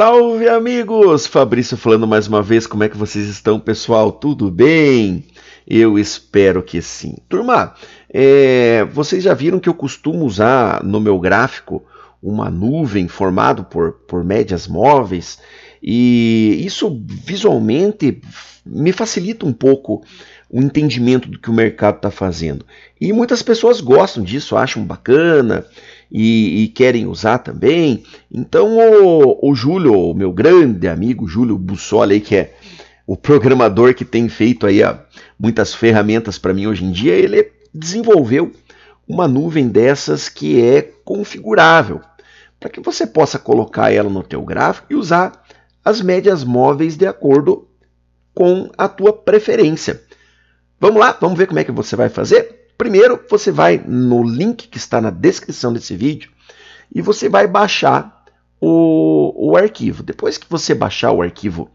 Salve amigos! Fabrício falando mais uma vez, como é que vocês estão, pessoal? Tudo bem? Eu espero que sim. Turma, é, vocês já viram que eu costumo usar no meu gráfico uma nuvem formada por, por médias móveis e isso visualmente me facilita um pouco o entendimento do que o mercado está fazendo. E muitas pessoas gostam disso, acham bacana e, e querem usar também. Então o, o Júlio, meu grande amigo Júlio Bussoli, que é o programador que tem feito aí ó, muitas ferramentas para mim hoje em dia, ele desenvolveu uma nuvem dessas que é configurável, para que você possa colocar ela no teu gráfico e usar as médias móveis de acordo com a tua preferência. Vamos lá, vamos ver como é que você vai fazer? Primeiro, você vai no link que está na descrição desse vídeo e você vai baixar o, o arquivo. Depois que você baixar o arquivo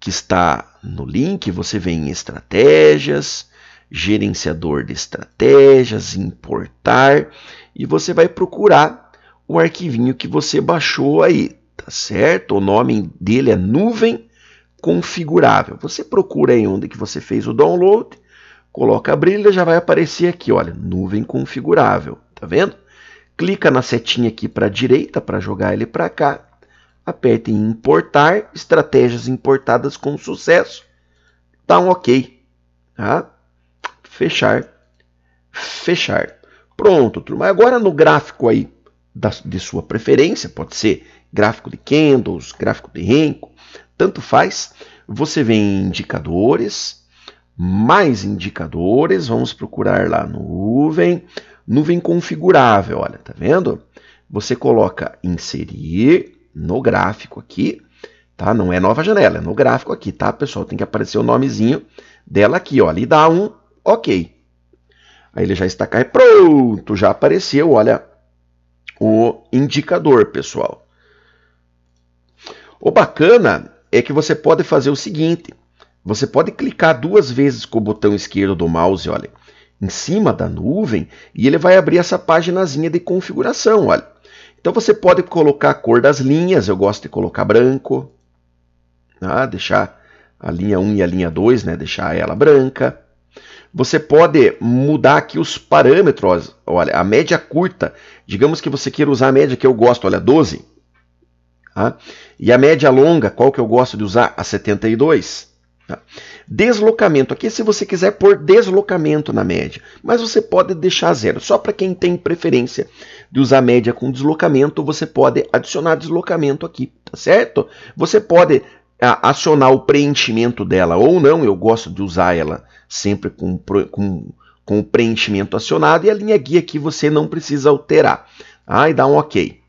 que está no link, você vem em estratégias, gerenciador de estratégias, importar e você vai procurar o arquivinho que você baixou aí, tá certo? O nome dele é nuvem configurável. Você procura aí onde que você fez o download Coloca a brilha, já vai aparecer aqui, olha, nuvem configurável, tá vendo? Clica na setinha aqui para a direita para jogar ele para cá. Aperta em importar, estratégias importadas com sucesso. Dá tá um OK, tá? Fechar, fechar. Pronto, turma. Agora no gráfico aí da, de sua preferência, pode ser gráfico de candles, gráfico de renko, tanto faz. Você vem em indicadores, mais indicadores, vamos procurar lá nuvem, nuvem configurável, olha, tá vendo? Você coloca inserir no gráfico aqui, tá? Não é nova janela, é no gráfico aqui, tá, pessoal? Tem que aparecer o nomezinho dela aqui, ó, ali dá um OK. Aí ele já está cá, pronto, já apareceu, olha, o indicador, pessoal. O bacana é que você pode fazer o seguinte, você pode clicar duas vezes com o botão esquerdo do mouse, olha, em cima da nuvem e ele vai abrir essa paginazinha de configuração, olha. Então você pode colocar a cor das linhas, eu gosto de colocar branco, tá? deixar a linha 1 e a linha 2, né? deixar ela branca. Você pode mudar aqui os parâmetros, olha, a média curta, digamos que você queira usar a média que eu gosto, olha, 12. Tá? E a média longa, qual que eu gosto de usar? A 72. Tá? Deslocamento, aqui se você quiser pôr deslocamento na média, mas você pode deixar zero. Só para quem tem preferência de usar média com deslocamento, você pode adicionar deslocamento aqui, tá certo? Você pode acionar o preenchimento dela ou não, eu gosto de usar ela sempre com, com, com o preenchimento acionado e a linha guia aqui você não precisa alterar. Ah, e dá um OK.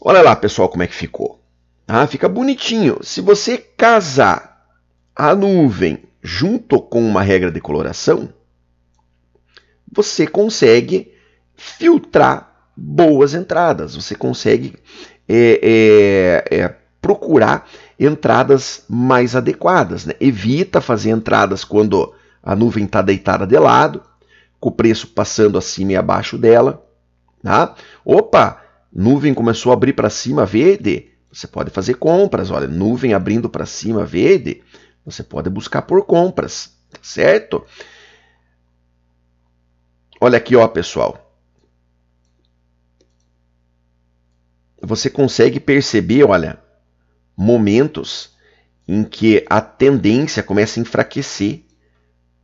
Olha lá, pessoal, como é que ficou. Ah, fica bonitinho. Se você casar a nuvem junto com uma regra de coloração, você consegue filtrar boas entradas, você consegue é, é, é, procurar entradas mais adequadas. Né? Evita fazer entradas quando a nuvem está deitada de lado, com o preço passando acima e abaixo dela. Tá? Opa, nuvem começou a abrir para cima verde, você pode fazer compras. Olha, nuvem abrindo para cima verde, você pode buscar por compras, tá certo? Olha aqui, ó, pessoal. Você consegue perceber, olha, momentos em que a tendência começa a enfraquecer.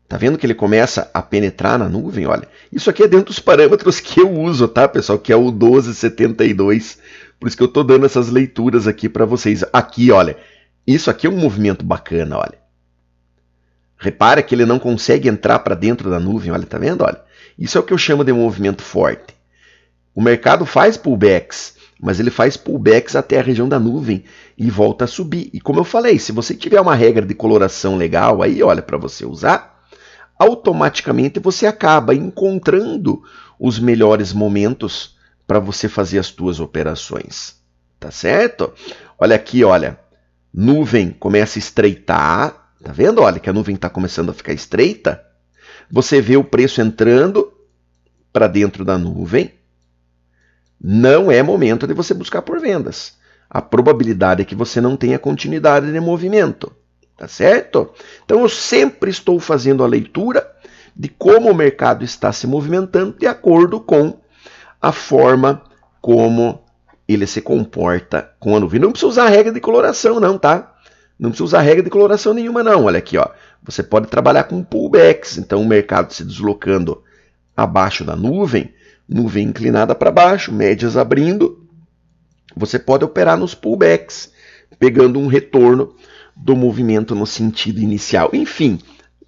Tá vendo que ele começa a penetrar na nuvem? Olha, isso aqui é dentro dos parâmetros que eu uso, tá, pessoal? Que é o 1272. Por isso que eu tô dando essas leituras aqui para vocês. Aqui, olha, isso aqui é um movimento bacana, olha. Repara que ele não consegue entrar para dentro da nuvem, olha, tá vendo? Olha, isso é o que eu chamo de movimento forte. O mercado faz pullbacks, mas ele faz pullbacks até a região da nuvem e volta a subir. E como eu falei, se você tiver uma regra de coloração legal aí, olha, para você usar, automaticamente você acaba encontrando os melhores momentos para você fazer as suas operações. Tá certo? Olha aqui, olha nuvem começa a estreitar, tá vendo? Olha que a nuvem está começando a ficar estreita. Você vê o preço entrando para dentro da nuvem. Não é momento de você buscar por vendas. A probabilidade é que você não tenha continuidade de movimento, tá certo? Então eu sempre estou fazendo a leitura de como o mercado está se movimentando de acordo com a forma como ele se comporta com a nuvem. Não precisa usar regra de coloração, não, tá? Não precisa usar regra de coloração nenhuma, não. Olha aqui, ó. Você pode trabalhar com pullbacks. Então, o mercado se deslocando abaixo da nuvem, nuvem inclinada para baixo, médias abrindo. Você pode operar nos pullbacks, pegando um retorno do movimento no sentido inicial. Enfim,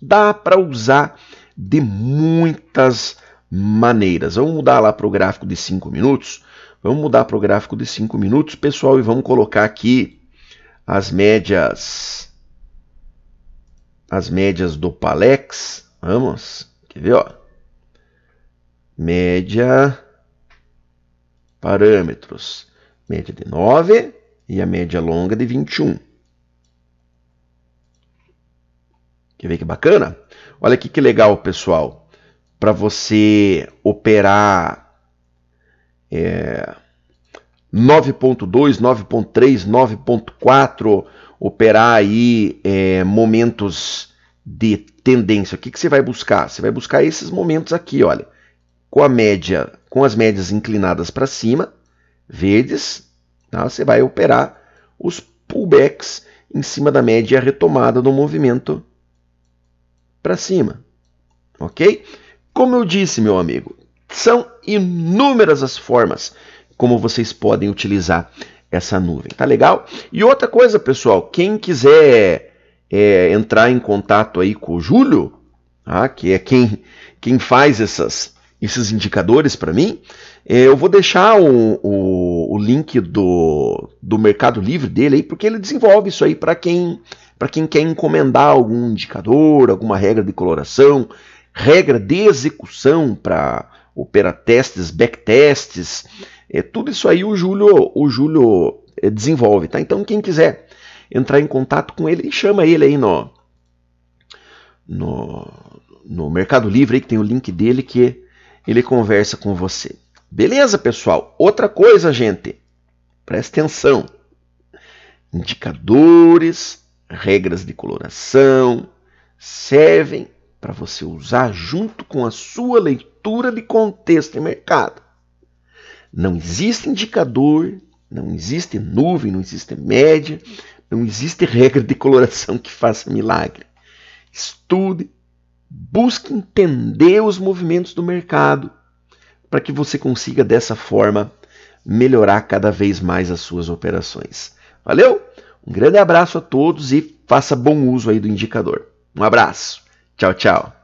dá para usar de muitas maneiras. Vamos mudar lá para o gráfico de 5 minutos Vamos mudar para o gráfico de 5 minutos, pessoal, e vamos colocar aqui as médias as médias do Palex. Vamos, quer ver, ó. Média parâmetros. Média de 9 e a média longa de 21. Quer ver que bacana? Olha aqui que legal, pessoal. Para você operar é, 9.2, 9.3, 9.4 operar aí é, momentos de tendência. O que, que você vai buscar? Você vai buscar esses momentos aqui, olha, com a média, com as médias inclinadas para cima, verdes, tá? Você vai operar os pullbacks em cima da média retomada do movimento para cima, ok? Como eu disse, meu amigo, são inúmeras as formas como vocês podem utilizar essa nuvem. Tá legal? E outra coisa, pessoal, quem quiser é, entrar em contato aí com o Júlio, tá? que é quem, quem faz essas, esses indicadores para mim, é, eu vou deixar o, o, o, link do, do Mercado Livre dele aí, porque ele desenvolve isso aí para quem para quem quer encomendar algum indicador, alguma regra de coloração, regra de execução para opera testes, backtests, é, tudo isso aí o Júlio, o Júlio é, desenvolve, tá? Então quem quiser entrar em contato com ele, chama ele aí no, no, no Mercado Livre, aí, que tem o link dele que ele conversa com você. Beleza, pessoal? Outra coisa, gente, presta atenção. Indicadores, regras de coloração servem para você usar junto com a sua leitura de contexto e mercado. Não existe indicador, não existe nuvem, não existe média, não existe regra de coloração que faça milagre. Estude, busque entender os movimentos do mercado para que você consiga dessa forma melhorar cada vez mais as suas operações. Valeu? Um grande abraço a todos e faça bom uso aí do indicador. Um abraço. Tchau, tchau.